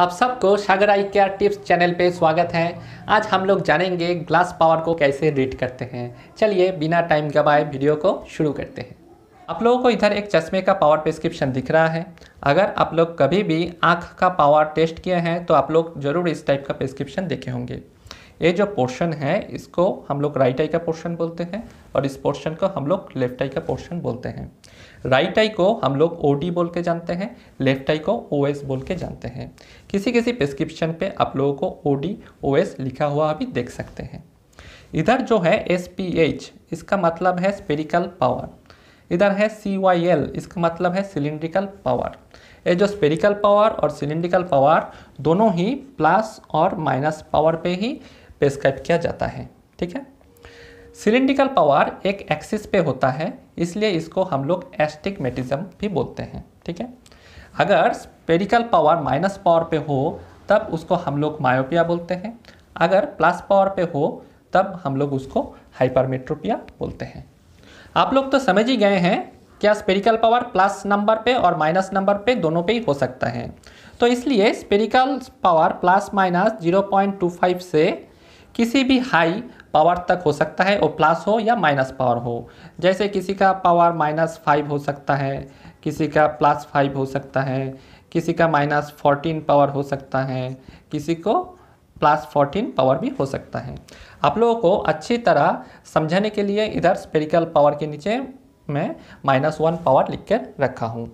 आप सबको Sagar eye care tips channel पे स्वागत है आज हम लोग जानेंगे ग्लास पावर को कैसे रीड करते हैं चलिए बिना टाइम गवाए वीडियो को शुरू करते हैं आप लोगों को इधर एक चश्मे का पावर प्रिस्क्रिप्शन दिख रहा है अगर आप लोग कभी भी आँख का पावर टेस्ट किए हैं तो आप लोग ज़रूर इस टाइप का प्रिस्क्रिप्शन देखे होंगे ये जो पोर्शन है इसको हम लोग राइट आई का पोर्शन बोलते हैं और इस पोर्शन को हम लोग लेफ्ट आई का पोर्शन बोलते हैं राइट आई को हम लोग ओ डी बोल के जानते हैं लेफ्ट आई को ओ एस बोल के जानते हैं किसी किसी प्रिस्क्रिप्शन पे आप लोगों को ओ डी ओ एस लिखा हुआ अभी देख सकते हैं इधर जो है एस पी एच इसका मतलब है स्पेरिकल पावर इधर है सी वाई एल इसका मतलब है सिलिंड्रिकल पावर ये जो स्पेरिकल पावर और सिलिंड्रिकल पावर दोनों ही प्लस और माइनस पावर पे ही प्रेस्क्राइब किया जाता है ठीक है सिलिंड्रिकल पावर एक एक्सिस पे होता है इसलिए इसको हम लोग एस्टिगमेटिज्म भी बोलते हैं ठीक है अगर स्पेरिकल पावर माइनस पावर पे हो तब उसको हम लोग मायोपिया बोलते हैं अगर प्लस पावर पे हो तब हम लोग उसको हाइपरमेट्रोपिया बोलते हैं आप लोग तो समझ ही गए हैं क्या स्पेरिकल पावर प्लस नंबर पे और माइनस नंबर पे दोनों पे ही हो सकता है तो इसलिए स्पेरिकल पावर प्लस माइनस 0.25 से किसी भी हाई पावर तक हो सकता है वो प्लस हो या माइनस पावर हो जैसे किसी का पावर माइनस फाइव हो सकता है किसी का प्लस फाइव हो सकता है किसी का माइनस फोर्टीन पावर हो सकता है किसी को प्लस फोर्टीन पावर भी हो सकता है आप लोगों को अच्छी तरह समझाने के लिए इधर स्पेरिकल पावर के नीचे मैं माइनस वन पावर लिख कर रखा हूँ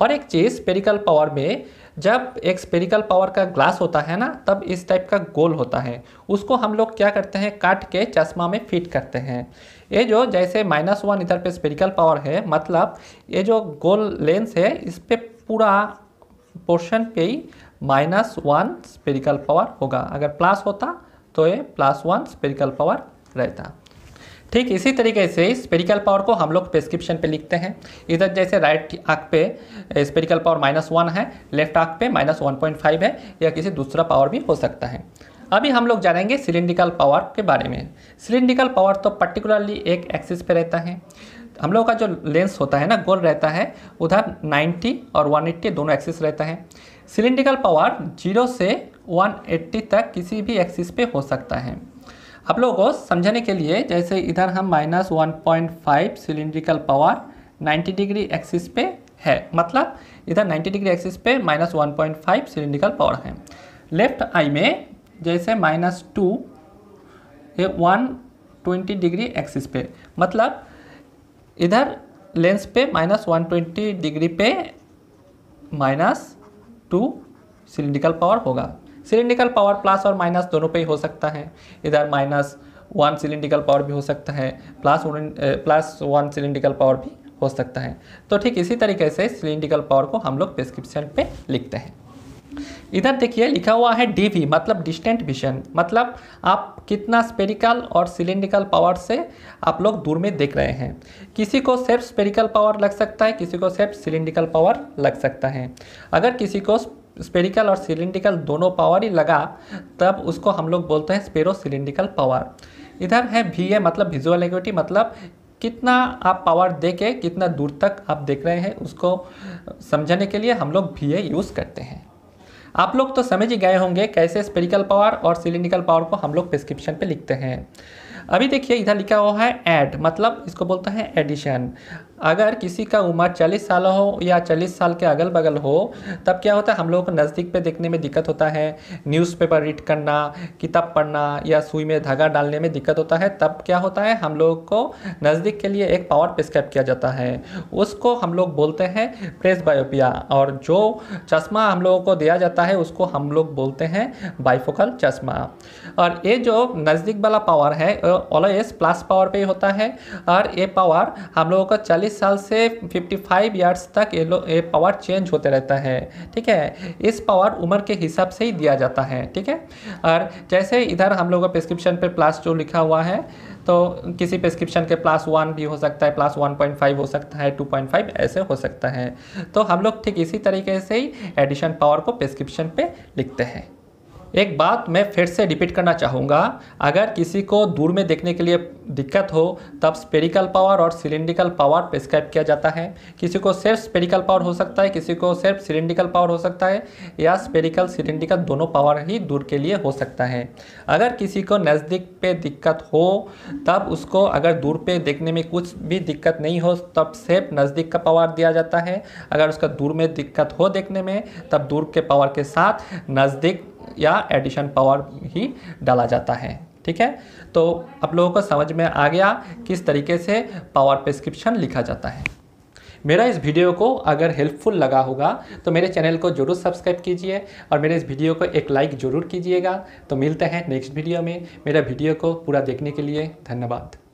और एक चीज़ स्पेरिकल पावर में जब एक स्पेरिकल पावर का ग्लास होता है ना तब इस टाइप का गोल होता है उसको हम लोग क्या करते हैं काट के चश्मा में फिट करते हैं ये जो जैसे माइनस वन इधर पे स्पेरिकल पावर है मतलब ये जो गोल लेंस है इस पर पूरा पोर्शन पे ही माइनस वन स्पेरिकल पावर होगा अगर प्लस होता तो ये प्लस वन स्पेरिकल पावर रहता ठीक इसी तरीके से स्पेरिकल पावर को हम लोग प्रेस्क्रिप्शन पे लिखते हैं इधर जैसे राइट आँख पे स्पेरिकल पावर माइनस वन है लेफ्ट आँख पे माइनस वन पॉइंट फाइव है या किसी दूसरा पावर भी हो सकता है अभी हम लोग जानेंगे सिलिंड्रिकल पावर के बारे में सिलिंड्रिकल पावर तो पर्टिकुलरली एक एक्सिस पे रहता है हम लोगों का जो लेंस होता है ना गोल रहता है उधर 90 और 180 दोनों एक्सिस रहता है सिलिंड्रिकल पावर जीरो से 180 तक किसी भी एक्सिस पे हो सकता है आप लोगों को समझने के लिए जैसे इधर हम minus one point five cylindrical power 90 degree axis पे है मतलब इधर 90 डिग्री एक्सिस पे minus one point five cylindrical power है लेफ्ट आई में जैसे माइनस टू ये वन ट्वेंटी डिग्री एक्सिस पे मतलब इधर लेंस पे माइनस वन ट्वेंटी डिग्री पे माइनस टू सिलिंड्रिकल पावर होगा सिलिंड्रिकल पावर प्लस और माइनस दोनों पे ही हो सकता है इधर माइनस वन सिलिंड्रिकल पावर भी हो सकता है plus plus one cylindrical power भी हो सकता है तो ठीक इसी तरीके से सिलिंड्रिकल पावर को हम लोग प्रिस्क्रिप्शन पे लिखते हैं इधर देखिए लिखा हुआ है वी मतलब डिस्टेंट विजन मतलब आप कितना स्पेरिकल और सिलेंडिकल पावर से आप लोग दूर में देख रहे हैं किसी को सिर्फ स्पेरिकल पावर लग सकता है किसी को सिर्फ सिलेंडिकल पावर लग सकता है अगर किसी को स्पेरिकल और सिलिंड्रिकल दोनों पावर ही लगा तब उसको हम लोग बोलते हैं स्पेरो सिलिंड्रिकल पावर इधर है वी मतलब विजुअल एक्विटी मतलब कितना आप पावर दे के कितना दूर तक आप देख रहे हैं उसको समझने के लिए हम लोग वी ए यूज़ करते हैं आप लोग तो समझ ही गए होंगे कैसे स्पेरिकल पावर और सिलिंड्रिकल पावर को हम लोग प्रिस्क्रिप्शन पे लिखते हैं अभी देखिए इधर लिखा हुआ है ऐड मतलब इसको बोलते हैं एडिशन अगर किसी का उम्र चालीस साल हो या चालीस साल के अगल बगल हो तब क्या होता है हम लोगों को नज़दीक पे देखने में दिक्कत होता है न्यूज़पेपर रीड करना किताब पढ़ना या सुई में धागा डालने में दिक्कत होता है तब क्या होता है हम लोग को नज़दीक के लिए एक पावर प्रिस्क्राइब किया जाता है उसको हम लोग बोलते हैं प्रेस बायोपिया और जो चश्मा हम लोगों को दिया जाता है उसको हम लोग बोलते हैं बाइफोकल चश्मा और ये जो नज़दीक वाला पावर है ऑलवेज प्लस पावर ही होता है और ये पावर हम लोगों को चालीस 40 साल से 55 ईयर्स तक ये ये पावर चेंज होते रहता है ठीक है इस पावर उम्र के हिसाब से ही दिया जाता है ठीक है और जैसे इधर हम लोगों का प्रिस्क्रिप्शन पे प्लस जो लिखा हुआ है तो किसी प्रिस्क्रिप्शन के प्लस वन भी हो सकता है प्लस वन पॉइंट फाइव हो सकता है टू पॉइंट फाइव ऐसे हो सकता है तो हम लोग ठीक इसी तरीके से ही एडिशन पावर को प्रिस्क्रिप्शन पे लिखते हैं एक बात मैं फिर से रिपीट करना चाहूँगा अगर किसी को दूर में देखने के लिए दिक्कत हो तब स्पेरिकल पावर और सिलेंडिकल पावर प्रिस्क्राइब किया जाता है किसी को सिर्फ स्पेरिकल पावर हो सकता है किसी को सिर्फ सिलेंडिकल पावर हो सकता है या स्पेरिकल सिलेंडिकल दोनों पावर ही दूर के लिए हो सकता है अगर किसी को नज़दीक पे दिक्कत हो तब उसको अगर दूर पे देखने में कुछ भी दिक्कत नहीं हो तब सिर्फ नज़दीक का पावर दिया जाता है अगर उसका दूर में दिक्कत हो देखने में तब दूर के पावर के साथ नज़दीक या एडिशन पावर ही डाला जाता है ठीक है तो आप लोगों को समझ में आ गया किस तरीके से पावर प्रिस्क्रिप्शन लिखा जाता है मेरा इस वीडियो को अगर हेल्पफुल लगा होगा तो मेरे चैनल को जरूर सब्सक्राइब कीजिए और मेरे इस वीडियो को एक लाइक ज़रूर कीजिएगा तो मिलते हैं नेक्स्ट वीडियो में मेरा वीडियो को पूरा देखने के लिए धन्यवाद